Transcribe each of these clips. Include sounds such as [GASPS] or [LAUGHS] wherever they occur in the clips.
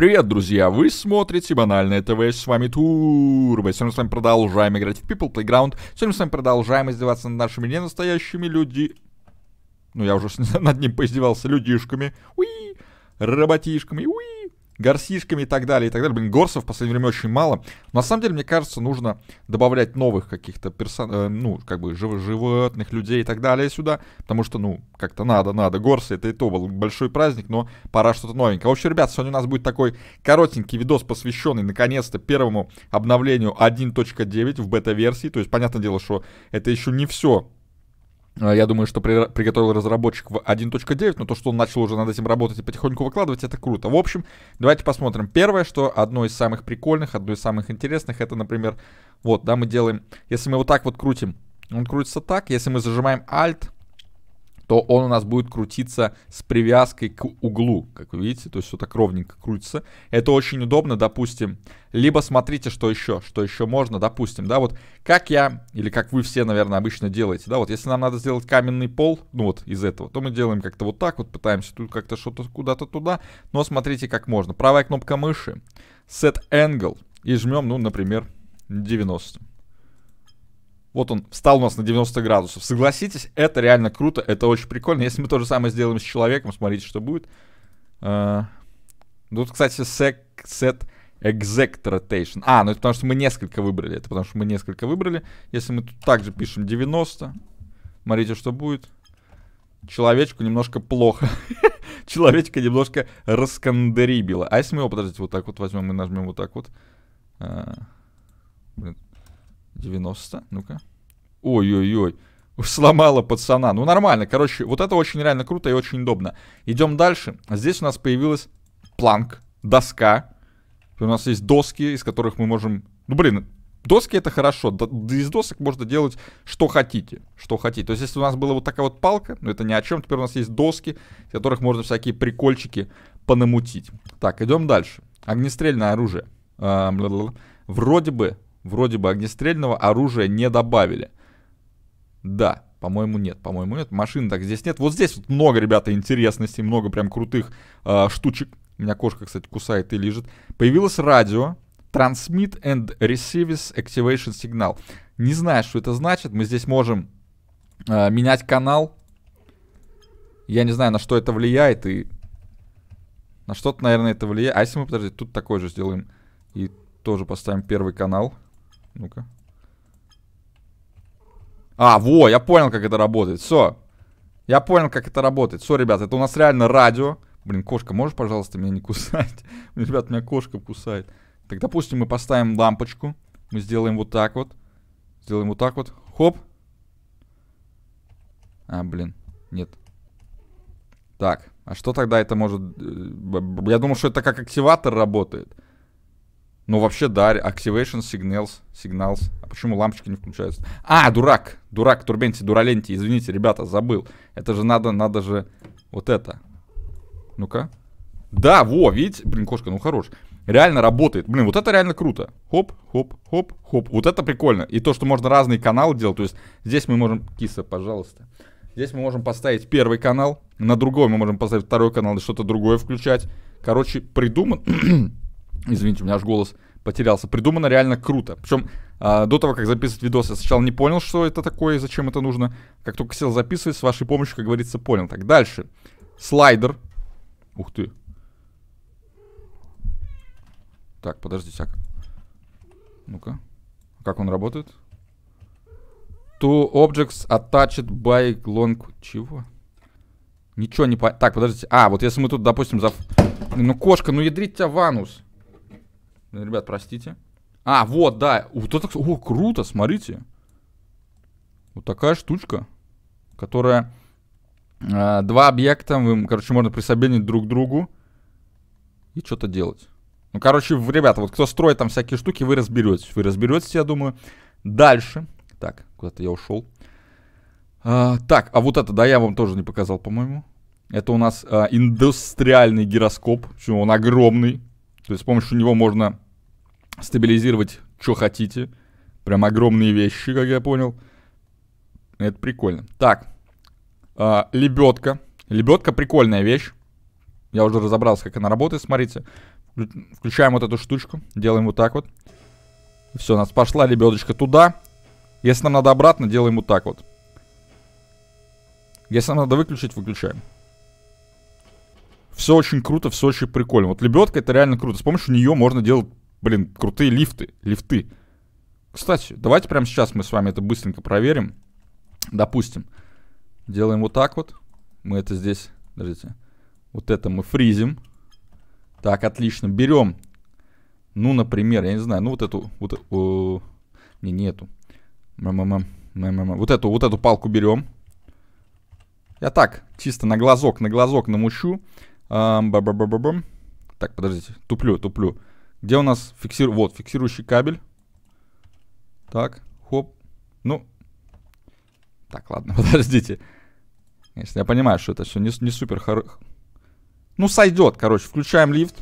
Привет, друзья! Вы смотрите Банальное ТВ, с вами Турбо. Сегодня мы с вами продолжаем играть в People Playground. Сегодня мы с вами продолжаем издеваться над нашими ненастоящими людьми. Ну, я уже [LAUGHS] над ним поиздевался людишками. Уи! Роботишками. Уи! горсишками и так далее, и так далее. Блин, горсов в последнее время очень мало. Но на самом деле, мне кажется, нужно добавлять новых каких-то персон... Э, ну, как бы жив... животных, людей и так далее сюда, потому что, ну, как-то надо, надо. Горсы, это и то был большой праздник, но пора что-то новенькое. В общем, ребят, сегодня у нас будет такой коротенький видос, посвященный, наконец-то, первому обновлению 1.9 в бета-версии. То есть, понятное дело, что это еще не все а, я думаю, что при, приготовил разработчик в 1.9, но то, что он начал уже над этим работать и потихоньку выкладывать, это круто. В общем, давайте посмотрим. Первое, что одно из самых прикольных, одно из самых интересных, это, например, вот, да, мы делаем, если мы вот так вот крутим, он крутится так, если мы зажимаем Alt, то он у нас будет крутиться с привязкой к углу, как вы видите, то есть все так ровненько крутится. Это очень удобно, допустим. Либо смотрите, что еще, что еще можно, допустим, да, вот как я, или как вы все, наверное, обычно делаете, да, вот если нам надо сделать каменный пол, ну вот из этого, то мы делаем как-то вот так вот, пытаемся тут как-то что-то куда-то туда, но смотрите, как можно. Правая кнопка мыши, set angle, и жмем, ну, например, 90. Вот он встал у нас на 90 градусов. Согласитесь, это реально круто, это очень прикольно. Если мы то же самое сделаем с человеком, смотрите, что будет. Uh, э, тут, ну кстати, set exact rotation. А, ну это потому что мы несколько выбрали. Это потому что мы несколько выбрали. Если мы тут также пишем 90, смотрите, что будет. Человечку немножко плохо. [LAUGHS] Человечка немножко раскандерибила. А если мы его, подождите, вот так вот возьмем и нажмем вот так вот. Э, 90, ну-ка. Ой-ой-ой. сломала пацана. Ну, нормально. Короче, вот это очень реально круто и очень удобно. Идем дальше. Здесь у нас появилась планк, доска. У нас есть доски, из которых мы можем... Ну, блин, доски это хорошо. Из досок можно делать что хотите. Что хотите. То есть, если у нас была вот такая вот палка, ну, это ни о чем. Теперь у нас есть доски, из которых можно всякие прикольчики понамутить. Так, идем дальше. Огнестрельное оружие. Вроде бы вроде бы огнестрельного оружия не добавили. Да, по-моему, нет, по-моему, нет. Машин так здесь нет. Вот здесь вот много, ребята, интересностей, много прям крутых э, штучек. У меня кошка, кстати, кусает и лежит. Появилось радио. Transmit and Receives Activation Signal. Не знаю, что это значит. Мы здесь можем э, менять канал. Я не знаю, на что это влияет. И на что-то, наверное, это влияет. А если мы, подожди, тут такой же сделаем. И тоже поставим первый канал. Ну-ка. А, во, я понял, как это работает. Все. Я понял, как это работает. Все, ребят, это у нас реально радио. Блин, кошка, можешь, пожалуйста, меня не кусать? [LAUGHS] Ребят, меня кошка кусает. Так, допустим, мы поставим лампочку. Мы сделаем вот так вот. Сделаем вот так вот. Хоп. А, блин, нет. Так, а что тогда это может... Э, я думал, что это как активатор работает. Ну, вообще, да, Activation Signals. Signals. А почему лампочки не включаются? А, дурак! Дурак, турбенти, дураленти. Извините, ребята, забыл. Это же надо, надо же вот это. Ну-ка. Да, во, видите? Блин, кошка, ну хорош. Реально работает. Блин, вот это реально круто. Хоп, хоп, хоп, хоп. Вот это прикольно. И то, что можно разные каналы делать. То есть здесь мы можем... Киса, пожалуйста. Здесь мы можем поставить первый канал. На другой мы можем поставить второй канал и что-то другое включать. Короче, придуман... [CLEARS THROAT] Извините, у меня аж голос потерялся. Придумано реально круто. Причем э, а, до того, как записывать видос, я сначала не понял, что это такое и зачем это нужно. Как только сел записывать, с вашей помощью, как говорится, понял. Так, дальше. Слайдер. Ух ты. Так, подождите, а Ну-ка. Как он работает? Two objects attached by long... Чего? Ничего не по... Так, подождите. А, вот если мы тут, допустим, за... Ну, кошка, ну ядрить тебя ванус. Ну, ребят, простите. А, вот, да. Вот это, о, круто, смотрите. Вот такая штучка, которая... Э, два объекта, вы, короче, можно присоединить друг к другу и что-то делать. Ну, короче, ребята, вот кто строит там всякие штуки, вы разберетесь. Вы разберетесь, я думаю. Дальше. Так, куда-то я ушел. А, так, а вот это, да, я вам тоже не показал, по-моему. Это у нас а, индустриальный гироскоп. Почему он огромный? То есть с помощью него можно стабилизировать, что хотите. Прям огромные вещи, как я понял. Это прикольно. Так, э, лебедка. Лебедка прикольная вещь. Я уже разобрался, как она работает, смотрите. Включаем вот эту штучку, делаем вот так вот. Все, у нас пошла лебедочка туда. Если нам надо обратно, делаем вот так вот. Если нам надо выключить, выключаем все очень круто, все очень прикольно. Вот лебедка это реально круто. С помощью нее можно делать, блин, крутые лифты, лифты. Кстати, давайте прямо сейчас мы с вами это быстренько проверим. Допустим, делаем вот так вот. Мы это здесь, подождите, вот это мы фризим. Так, отлично, берем, ну, например, я не знаю, ну вот эту, вот, о, э, не, не эту. М-м-м, м-м-м. Вот эту, вот эту палку берем. Я так, чисто на глазок, на глазок намучу. Так, подождите, туплю, туплю. Где у нас фиксирующий? Вот, фиксирующий кабель. Так, хоп. Ну, так, ладно, [LAUGHS] подождите. Если я понимаю, что это все не, не супер хорошо. Ну, сойдет, короче. Включаем лифт.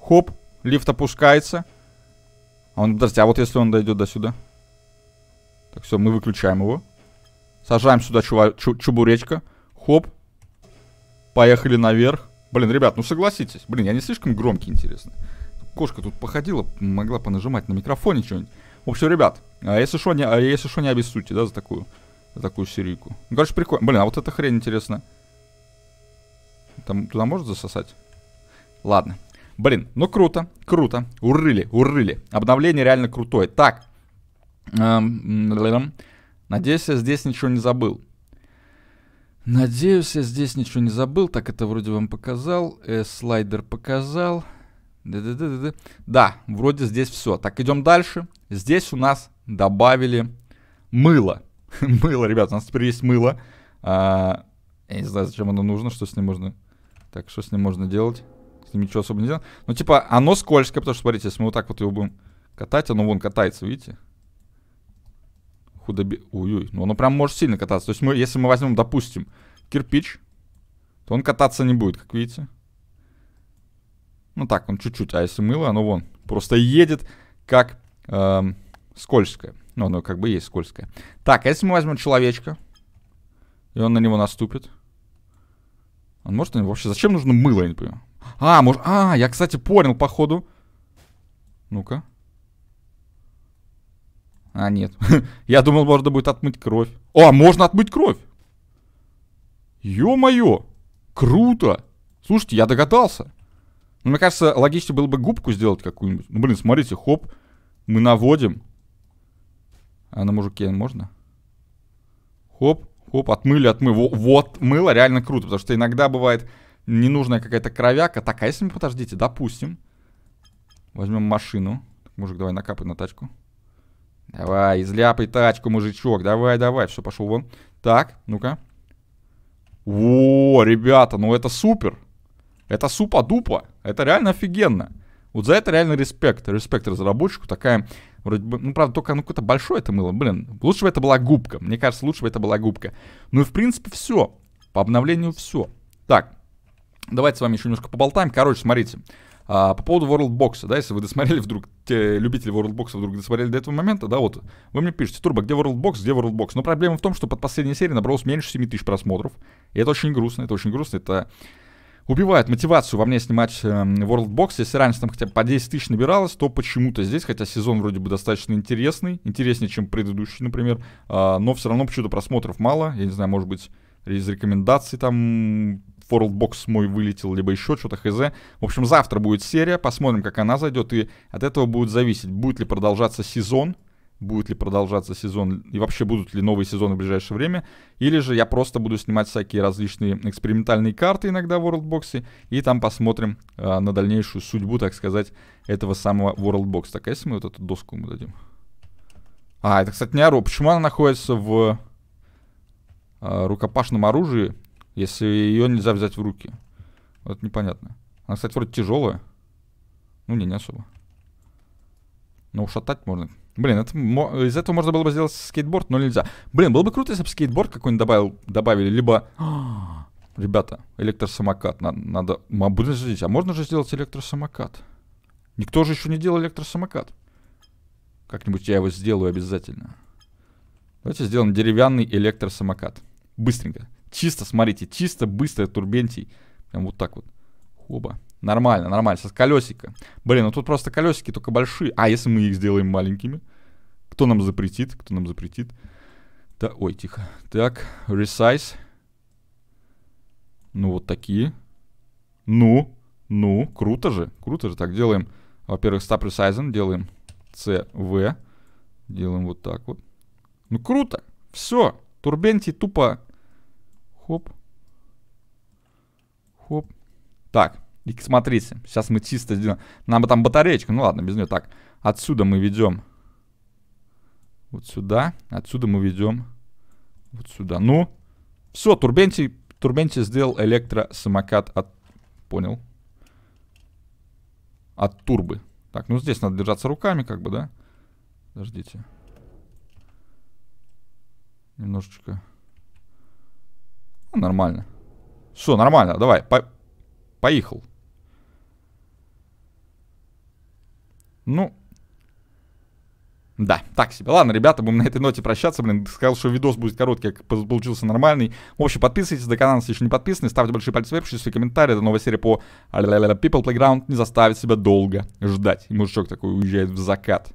Хоп, лифт опускается. А он, подождите, а вот если он дойдет до сюда? Так, все, мы выключаем его. Сажаем сюда чува чу чубуречка. Хоп. Поехали наверх. Блин, ребят, ну согласитесь. Блин, я не слишком громкий, интересно. Кошка тут походила, могла понажимать на микрофоне что-нибудь. В общем, ребят, а если что, не, а если что, не обессудьте, да, за такую, за такую серийку. Ну, короче, прикольно. Блин, а вот эта хрень интересно. Там туда может засосать? Ладно. Блин, ну круто, круто. Урыли, урыли. Обновление реально крутое. Так. Эм, Надеюсь, я здесь ничего не забыл. Надеюсь, я здесь ничего не забыл. Так, это вроде вам показал. Э, слайдер показал. Да, да, да, да. да, Да, вроде здесь все. Так, идем дальше. Здесь у нас добавили мыло. [LAUGHS] мыло, ребят, у нас теперь есть мыло. А, я не знаю, зачем оно нужно, что с ним можно... Так, что с ним можно делать? С ним ничего особо не делать. Ну, типа, оно скользкое, потому что, смотрите, если мы вот так вот его будем катать, оно вон катается, видите? сверху доби... Ой-ой, ну оно прям может сильно кататься. То есть мы, если мы возьмем, допустим, кирпич, то он кататься не будет, как видите. Ну так, он чуть-чуть. А если мыло, оно вон. Просто едет как эм, скользкое. Ну, оно как бы есть скользкое. Так, а если мы возьмем человечка, и он на него наступит. Он может ну, вообще... Зачем нужно мыло, я не понимаю. А, может... А, я, кстати, понял, походу. Ну-ка. А, нет. [LAUGHS] Я думал, можно будет отмыть кровь. О, а можно отмыть кровь! Ё-моё! Круто! Слушайте, я догадался. Ну, мне кажется, логично было бы губку сделать какую-нибудь. Ну, блин, смотрите, хоп. Мы наводим. А на мужике можно? Хоп, хоп, отмыли, отмыли. Во, вот, мыло реально круто, потому что иногда бывает ненужная какая-то кровяка. Так, а если мы, подождите, допустим, возьмем машину. Мужик, давай накапай на тачку. Давай, изляпай тачку, мужичок. Давай, давай. Все, пошел вон. Так, ну-ка. О, ребята, ну это супер. Это супа-дупа. Это реально офигенно. Вот за это реально респект. Респект разработчику. Такая, вроде бы, ну, правда, только ну, какое-то большое это мыло. Блин, лучше бы это была губка. Мне кажется, лучше бы это была губка. Ну и, в принципе, все. По обновлению все. Так, давайте с вами еще немножко поболтаем. Короче, смотрите. Смотрите. А, по поводу World Box, да, если вы досмотрели вдруг, те любители World WorldBox вдруг досмотрели до этого момента, да, вот, вы мне пишете, Турбо, где World Box, где World Box, Но проблема в том, что под последней серией набралось меньше 7 тысяч просмотров, и это очень грустно, это очень грустно, это убивает мотивацию во мне снимать э, Box. Если раньше там хотя бы по 10 тысяч набиралось, то почему-то здесь, хотя сезон вроде бы достаточно интересный, интереснее, чем предыдущий, например, э, но все равно почему-то просмотров мало, я не знаю, может быть, из рекомендаций там Форлдбокс мой вылетел, либо еще что-то хз. В общем, завтра будет серия, посмотрим, как она зайдет, и от этого будет зависеть, будет ли продолжаться сезон, будет ли продолжаться сезон, и вообще будут ли новые сезоны в ближайшее время, или же я просто буду снимать всякие различные экспериментальные карты иногда в Worldbox, и там посмотрим э, на дальнейшую судьбу, так сказать, этого самого Worldbox. Так, а если мы вот эту доску ему дадим? А, это, кстати, не ору. Почему она находится в э, рукопашном оружии? если ее нельзя взять в руки. Вот непонятно. Она, кстати, вроде тяжелая. Ну, не, не особо. Но ушатать можно. Блин, это, из этого можно было бы сделать скейтборд, но нельзя. Блин, было бы круто, если бы скейтборд какой-нибудь добавил, добавили, либо... [GASPS] Ребята, электросамокат надо... надо... Подождите, а можно же сделать электросамокат? Никто же еще не делал электросамокат. Как-нибудь я его сделаю обязательно. Давайте сделаем деревянный электросамокат. Быстренько. Чисто, смотрите, чисто, быстро турбентий. Прям вот так вот. хоба, Нормально, нормально. Сейчас колесико. Блин, ну тут просто колесики только большие. А если мы их сделаем маленькими? Кто нам запретит? Кто нам запретит? Да, ой, тихо. Так, resize. Ну, вот такие. Ну, ну, круто же. Круто же. Так, делаем, во-первых, stop resizing. Делаем CV. Делаем вот так вот. Ну, круто. Все. турбенти тупо Хоп. Хоп. Так, и смотрите, сейчас мы чисто сделаем. Нам бы там батареечка, ну ладно, без нее. Так, отсюда мы ведем вот сюда. Отсюда мы ведем вот сюда. Ну, все, Турбенти, Турбенти сделал электросамокат от... Понял. От турбы. Так, ну здесь надо держаться руками, как бы, да? Подождите. Немножечко... Ну, нормально. Все, нормально, давай, по поехал. Ну, да, так себе. Ладно, ребята, будем на этой ноте прощаться. Блин, сказал, что видос будет короткий, как получился нормальный. В общем, подписывайтесь до канала, если еще не подписаны. Ставьте большие пальцы вверх, пишите свои комментарии. Это новая серия по People Playground не заставит себя долго ждать. И мужичок такой уезжает в закат.